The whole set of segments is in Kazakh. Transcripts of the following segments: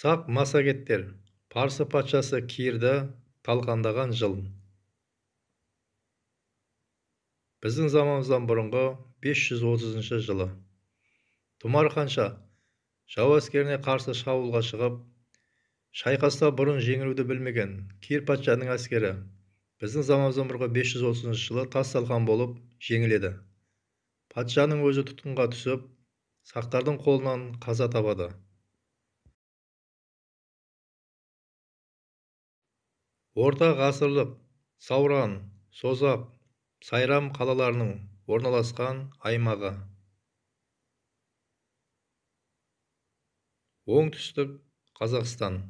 сақ массагеттер парсы патшасы кирді талқандаған жыл біздің заманымыздан бұрынғы 530 жылы тұмар ханша жау әскеріне қарсы шабуылға шығып шайқаста бұрын жеңілуді білмеген кир патшаның әскері біздің заманымыздан бұрынғы 530 жылы тас талқан болып жеңіледі патшаның өзі тұтқынға түсіп сақтардың қолынан қаза табады Орта ғасырлық сауран созақ сайрам қалаларының орналасқан аймағы оңтүстік қазақстан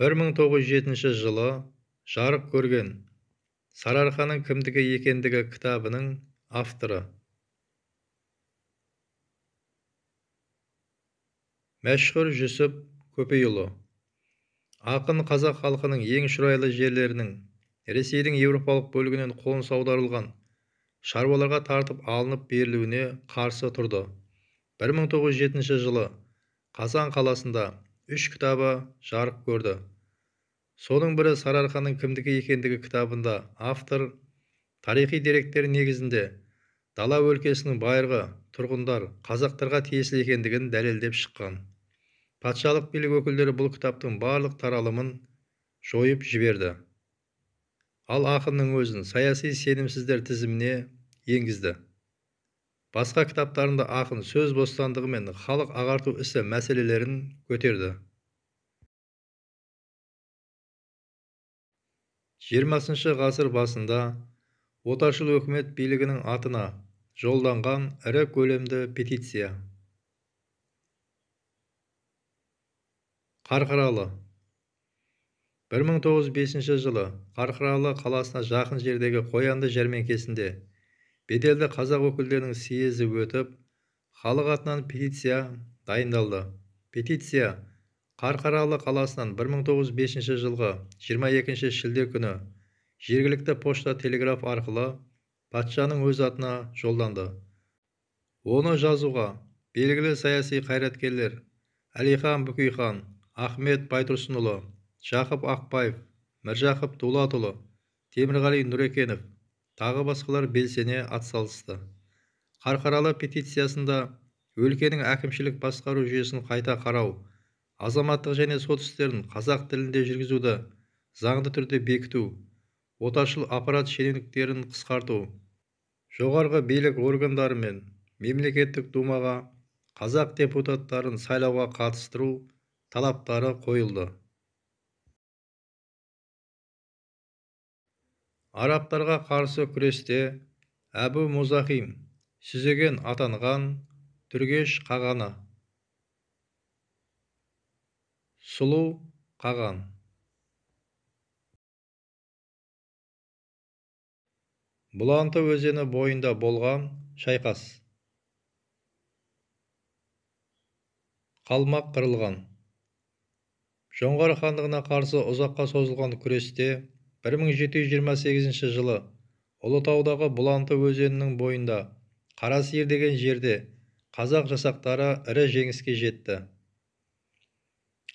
бір мың жылы жарық көрген сарыарқаның кімдігі екендігі кітабының авторы мәшһүр жүсіп көпейұлы ақын қазақ халқының ең шұрайлы жерлерінің ресейдің еуропалық бөлігінен қоныс аударылған шаруаларға тартып алынып берілуіне қарсы тұрды 1907 жылы қазан қаласында үш кітабы жарық көрді соның бірі сарыарқаның кімдікі екендігі кітабында автор тарихи деректер негізінде дала өлкесінің байырғы тұрғындар қазақтарға тиесілі екендігін дәлелдеп шыққан патшалық билік өкілдері бұл кітаптың барлық таралымын жойып жіберді ал ақынның өзін саяси сенімсіздер тізіміне енгізді басқа кітаптарында ақын сөз бостандығы мен халық ағарту ісі мәселелерін көтерді 20 ғасыр басында отаршыл өкімет билігінің атына жолданған ірі көлемді петиция қарқаралы бір жылы қарқаралы қаласына жақын жердегі қоянды жәрмеңкесінде беделді қазақ өкілдерінің съезі өтіп халық атынан петиция дайындалды петиция қарқаралы қаласынан 1905 жылғы 22 шілде күні жергілікті пошта телеграф арқылы патшаның өз атына жолданды оны жазуға белгілі саяси қайраткерлер әлихан бөкейхан ахмет байтұрсынұлы жақып ақбаев міржақып дулатұлы темірғали нұрекенов тағы басқалар белсене атсалысты қарқаралы петициясында өлкенің әкімшілік басқару жүйесін қайта қарау азаматтық және сот істерін қазақ тілінде жүргізуді заңды түрде бекіту отаршыл аппарат шенеуніктерін қысқарту жоғарғы билік органдары мен мемлекеттік думаға қазақ депутаттарын сайлауға қатыстыру талаптары қойылды. арабтарға қарсы күресте әбу музахим сүзеген атанған түргеш қағаны сұлу қаған бұланты өзені бойында болған шайқас қалмақ қырылған жоңғар хандығына қарсы ұзаққа созылған күресте 1728 жылы ұлытаудағы бұланты өзенінің бойында қарасиыр деген жерде қазақ жасақтары ірі жеңіске жетті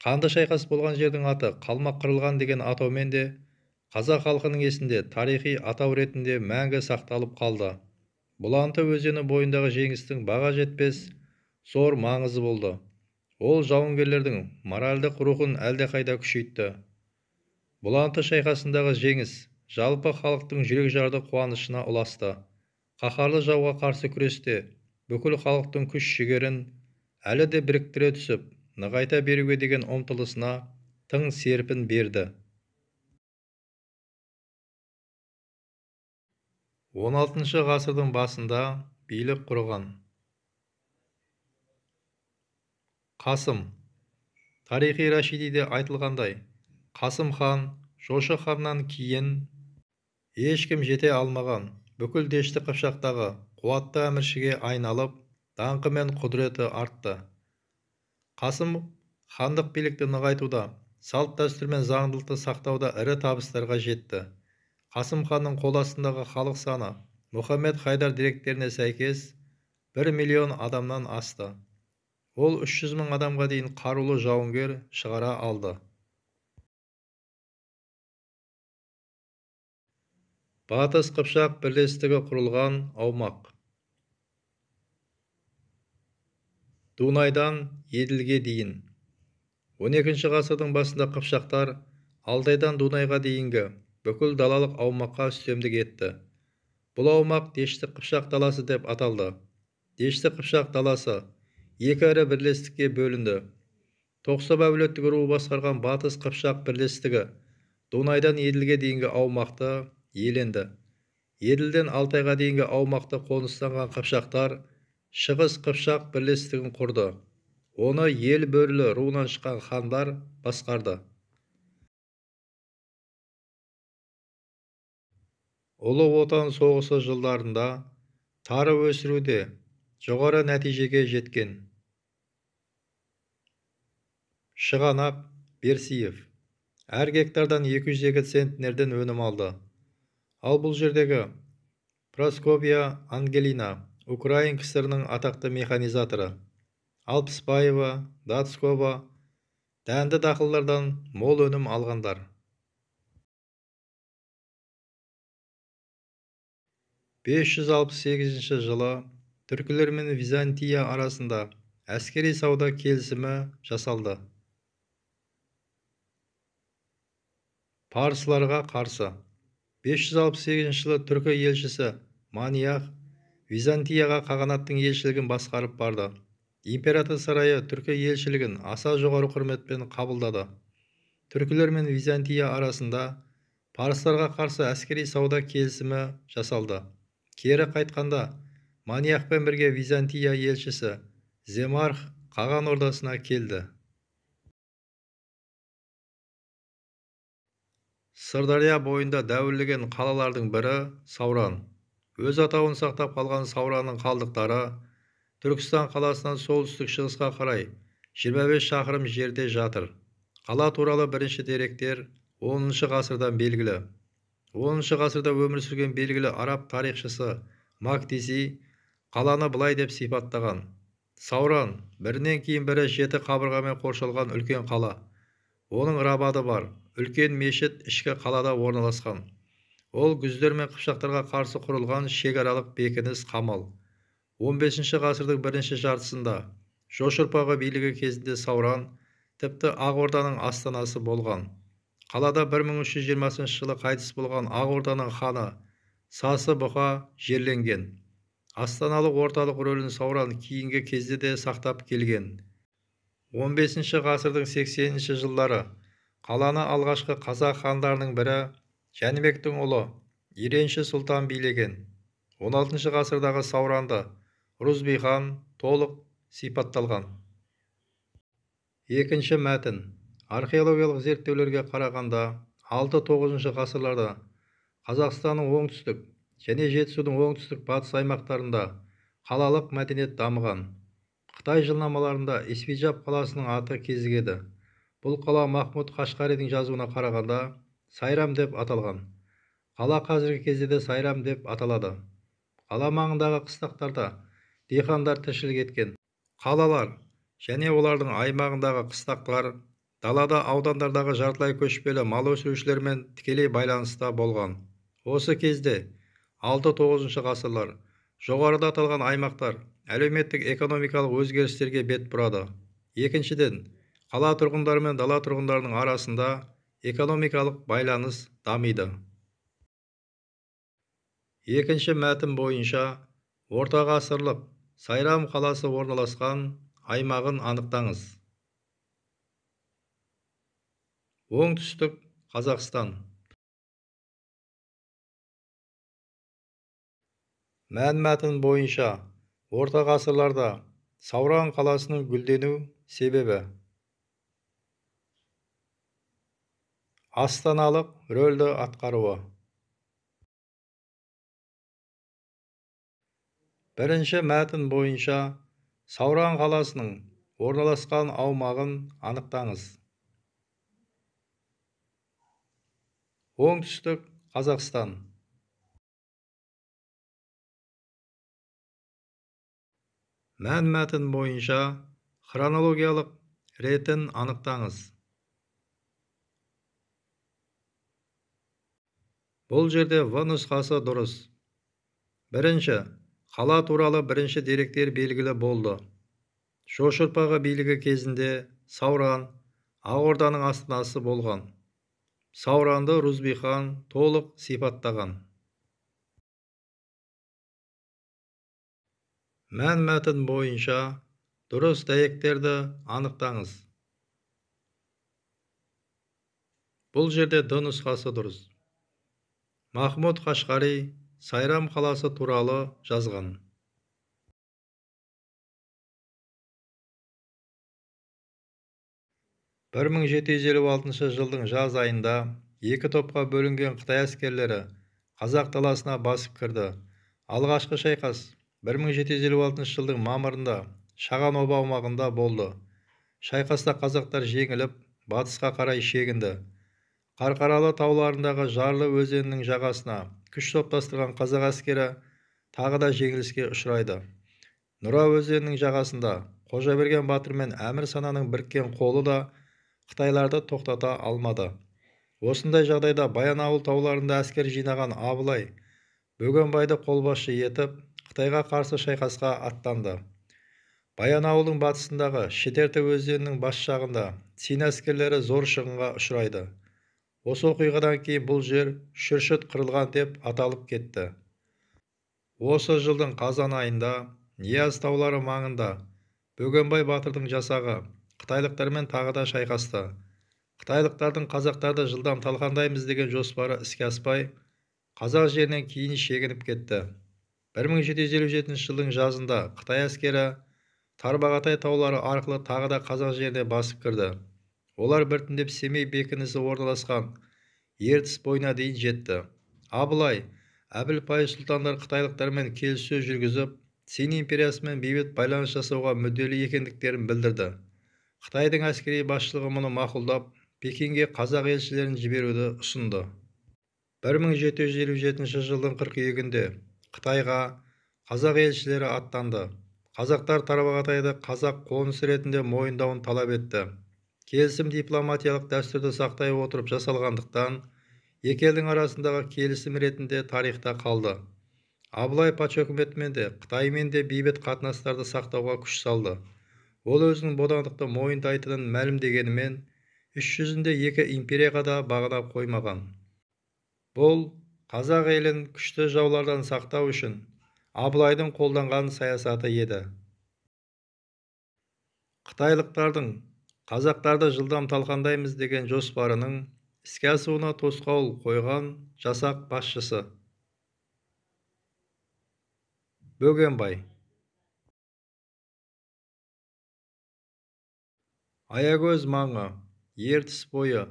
қанды шайқас болған жердің аты қалмақ қырылған деген атаумен де қазақ халқының есінде тарихи атау ретінде мәңгі сақталып қалды бұланты өзені бойындағы жеңістің баға жетпес зор маңызы болды ол жауынгерлердің моральдық рухын әлдеқайда күшейтті бұланты шайқасындағы жеңіс жалпы халықтың жүрекжарды қуанышына ұласты Қақарлы жауға қарсы күресте бүкіл халықтың күш-жігерін әлі де біріктіре түсіп нығайта беруге деген ұмтылысына тың серпін берді 16 ғасырдың басында билік құрған қасым тарихи рашидиде айтылғандай қасым хан жошы ханнан кейін ешкім жете алмаған бүкіл дешті қыпшақтағы қуатты әміршіге айналып даңқы мен құдіреті артты қасым хандық билікті нығайтуда салт дәстүр мен заңдылықты сақтауда ірі табыстарға жетті қасым ханның қол астындағы халық саны мұхаммед хайдар деректеріне сәйкес 1 миллион адамнан асты ол 300 мың адамға дейін қарулы жауынгер шығара алды батыс қыпшақ бірлестігі құрылған аумақ дунайдан еділге дейін 12 ғасырдың басында қыпшақтар алтайдан дунайға дейінгі бүкіл далалық аумаққа үстемдік етті бұл аумақ дешті қыпшақ даласы деп аталды дешті қыпшақ даласы екі ірі бірлестікке бөлінді тоқсоба әулеттік руы басқарған батыс қыпшақ бірлестігі дунайдан еділге дейінгі аумақты еленді. еділден алтайға дейінгі аумақты қоныстанған қыпшақтар шығыс қыпшақ бірлестігін құрды оны ел бөрілі руынан шыққан хандар басқарды ұлы отан соғысы жылдарында тары өсіруде жоғары нәтижеге жеткен шығанақ берсиев әр гектардан 220 центнерден өнім алды ал бұл жердегі Просковия ангелина украин ксрінің атақты механизаторы алпысбаева датскова дәнді дақылдардан мол өнім алғандар бес жүз жылы түркілер мен византия арасында әскери сауда келісімі жасалды парсыларға қарсы 568 жылы түркі елшісі маниях византияға қағанаттың елшілігін басқарып барды император сарайы түркі елшілігін аса жоғары құрметпен қабылдады түркілер мен византия арасында парсыларға қарсы әскери сауда келісімі жасалды кері қайтқанда маниахпен бірге византия елшісі земарх қаған ордасына келді сырдария бойында дәуірлеген қалалардың бірі сауран өз атауын сақтап қалған сауранның қалдықтары түркістан қаласынан солтүстік шығысқа қарай 25 шақырым жерде жатыр қала туралы бірінші деректер 10 ғасырдан белгілі 10 ғасырда өмір сүрген белгілі араб тарихшысы мактизи қаланы былай деп сипаттаған сауран бірінен кейін бірі жеті қабырғамен қоршалған үлкен қала оның рабады бар үлкен мешіт ішкі қалада орналасқан ол гүздер мен қыпшақтарға қарсы құрылған шекаралық бекініс қамал 15 ғасырдың бірінші жартысында жошы ұрпағы билігі кезінде сауран тіпті ақорданың астанасы болған қалада 1320 жылы қайтыс болған ақорданың ханы сасы бұқа жерленген астаналық орталық рөлін сауран кейінгі кезде де сақтап келген 15 ғасырдың 80 жылдары қаланы алғашқы қазақ хандарының бірі жәнібектің ұлы еренші сұлтан билеген 16 ғасырдағы сауранды рузби хан толық сипатталған екінші мәтін археологиялық зерттеулерге қарағанда 6-9 ғасырларда қазақстанның оңтүстік және жетісудың оңтүстік батыс аймақтарында қалалық мәдениет дамыған қытай жылнамаларында исфиджаб қаласының аты кезігеді бұл қала Махмуд қашқаридің жазуына қарағанда сайрам деп аталған қала қазіргі кезде де сайрам деп аталады қала маңындағы қыстақтарда диқандар тіршілік еткен қалалар және олардың аймағындағы қыстақтар далада аудандардағы жартылай көшпелі мал өсірушілермен тікелей байланыста болған осы кезде 6-9 ғасырлар жоғарыда аталған аймақтар әлеуметтік экономикалық өзгерістерге бет бұрады екіншіден қала тұрғындары мен дала тұрғындарының арасында экономикалық байланыс дамиды екінші мәтін бойынша ғасырлық сайрам қаласы орналасқан аймағын анықтаңыз оңтүстік қазақстан мәнмәтін бойынша орта ғасырларда сауран қаласының гүлдену себебі астаналық рөлді атқаруы бірінші мәтін бойынша сауран қаласының орналасқан аумағын анықтаңыз оңтүстік қазақстан мән мәтін бойынша хронологиялық ретін анықтаңыз бұл жерде в нұсқасы дұрыс бірінші қала туралы бірінші деректер белгілі болды шошырпағы билігі кезінде сауран ақорданың астынасы болған сауранды рузби толық сипаттаған мән мәтін бойынша дұрыс дәйектерді анықтаңыз бұл жерде д нұсқасы дұрыс махмұд қашқари сайрам қаласы туралы жазған бір мың жылдың жаз айында екі топқа бөлінген қытай әскерлері қазақ даласына басып кірді алғашқы шайқас 1756 жылдың мамырында шаған оба аумағында болды шайқаста қазақтар жеңіліп батысқа қарай шегінді қарқаралы тауларындағы жарлы өзенінің жағасына күш топтастырған қазақ әскері тағы да жеңіліске ұшырайды нұра өзенінің жағасында қожаберген батыр мен әмір сананың біріккен қолы да қытайларды тоқтата алмады осындай жағдайда баянауыл тауларында әскер жинаған абылай бөгенбайды қолбасшы етіп қытайға қарсы шайқасқа аттанды баянауылдың батысындағы шетерте өзенінің бас жағында син әскерлері зор шығынға ұшырайды осы оқиғадан кейін бұл жер шүршіт қырылған деп аталып кетті осы жылдың қазан айында нияз таулары маңында бөгенбай батырдың жасағы қытайлықтармен тағы да шайқасты қытайлықтардың қазақтарды жылдам талқандаймыз деген жоспары іске аспай қазақ жерінен кейін шегініп кетті бір мың жетінші жылдың жазында қытай әскері тарбағатай таулары арқылы тағы да қазақ жеріне басып кірді олар біртіндеп семей бекінісі орналасқан ертіс бойына дейін жетті абылай әбілпайыз сұлтандар қытайлықтармен келіссөз жүргізіп син империясымен бейбіт байланыс жасауға мүдделі екендіктерін білдірді қытайдың әскери басшылығы мұны мақұлдап пекинге қазақ елшілерін жіберуді ұсынды 1757 жылдың қыркүйегінде қытайға қазақ елшілері аттанды қазақтар тарбағатайды қазақ қонысы ретінде мойындауын талап етті келісім дипломатиялық дәстүрді сақтай отырып жасалғандықтан екі елдің арасындағы келісім ретінде тарихта қалды абылай патша үкіметімен де қытаймен де бейбіт қатынастарды сақтауға күш салды ол өзінің бодандықты мойындайтынын мәлімдегенімен іс жүзінде екі империяға да бағына қоймаған бұл қазақ елін күшті жаулардан сақтау үшін абылайдың қолданған саясаты еді қытайлықтардың қазақтарды жылдам талқандаймыз деген жоспарының іске асуына тосқауыл қойған жасақ басшысы бөгенбай аягөз маңы ертіс бойы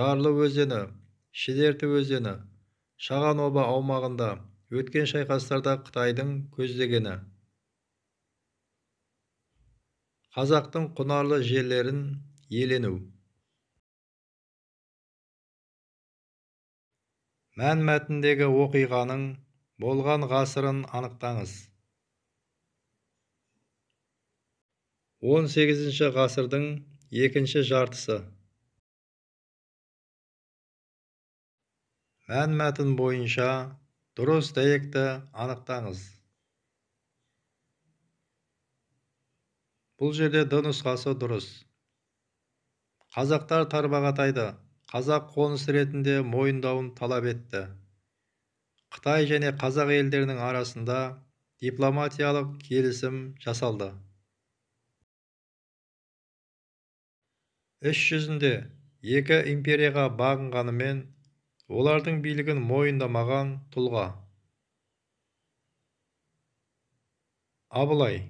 жарлы өзені шідерті өзені шаған оба аумағында өткен шайқастарда қытайдың көздегені қазақтың құнарлы жерлерін елену мән мәтіндегі оқиғаның болған ғасырын анықтаңыз 18 ғасырдың екінші жартысы мән мәтін бойынша дұрыс дәйекті анықтаңыз бұл жерде д нұсқасы дұрыс қазақтар тарбағатайды қазақ қоныс ретінде мойындауын талап етті қытай және қазақ елдерінің арасында дипломатиялық келісім жасалды іс жүзінде екі империяға бағынғанымен олардың билігін мойындамаған тұлға абылай